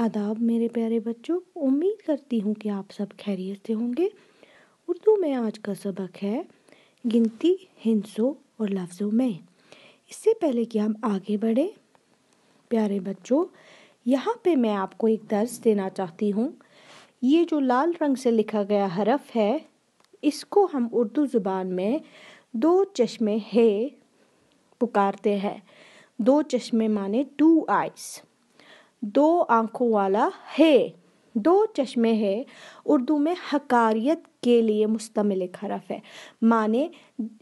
आदाब मेरे प्यारे बच्चों उम्मीद करती हूँ कि आप सब खैरियत से होंगे उर्दू में आज का सबक है गिनती हिंसों और लफ्ज़ों में इससे पहले कि हम आगे बढ़ें प्यारे बच्चों यहाँ पे मैं आपको एक दर्ज देना चाहती हूँ ये जो लाल रंग से लिखा गया हरफ है इसको हम उर्दू ज़ुबान में दो चश्मे हे पुकारते हैं दो चश्मे माने टू आइज़ दो आंखों वाला है दो चश्मे है उर्दू में हकारियत के लिए मुस्तमिल एक हरफ है माने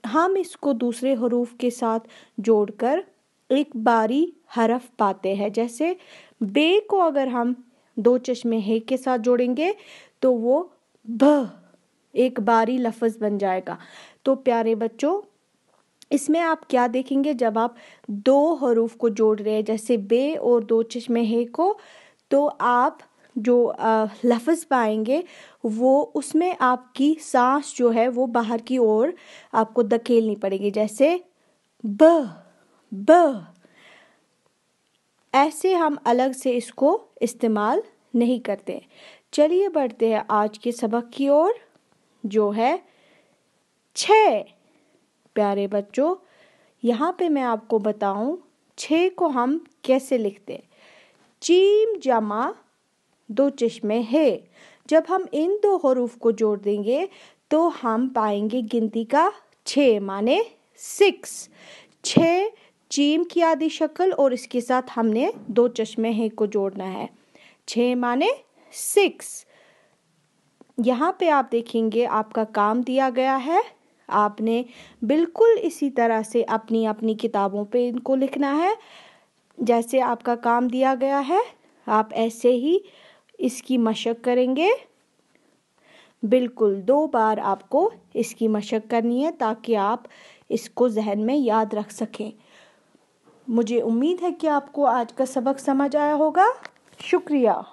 हम इसको दूसरे हरूफ के साथ जोड़कर एक बारी हरफ पाते हैं जैसे बे को अगर हम दो चश्मे है के साथ जोड़ेंगे तो वो भ एक बारी लफज बन जाएगा तो प्यारे बच्चों इसमें आप क्या देखेंगे जब आप दो हरूफ को जोड़ रहे हैं जैसे बे और दो चश्मे है को तो आप जो लफ्ज़ पाएंगे वो उसमें आपकी सांस जो है वो बाहर की ओर आपको धकेलनी पड़ेगी जैसे ब ब ऐसे हम अलग से इसको इस्तेमाल नहीं करते चलिए बढ़ते हैं आज के सबक की ओर जो है छः प्यारे बच्चों यहाँ पे मैं आपको बताऊं छ को हम कैसे लिखते हैं चीम जमा दो चश्मे है जब हम इन दो हरूफ को जोड़ देंगे तो हम पाएंगे गिनती का छ माने सिक्स छ चीम की आधी शक्ल और इसके साथ हमने दो चश्मे हैं को जोड़ना है छ माने सिक्स यहाँ पे आप देखेंगे आपका काम दिया गया है आपने बिल्कुल इसी तरह से अपनी अपनी किताबों पे इनको लिखना है जैसे आपका काम दिया गया है आप ऐसे ही इसकी मशक करेंगे बिल्कुल दो बार आपको इसकी मशक करनी है ताकि आप इसको जहन में याद रख सकें मुझे उम्मीद है कि आपको आज का सबक समझ आया होगा शुक्रिया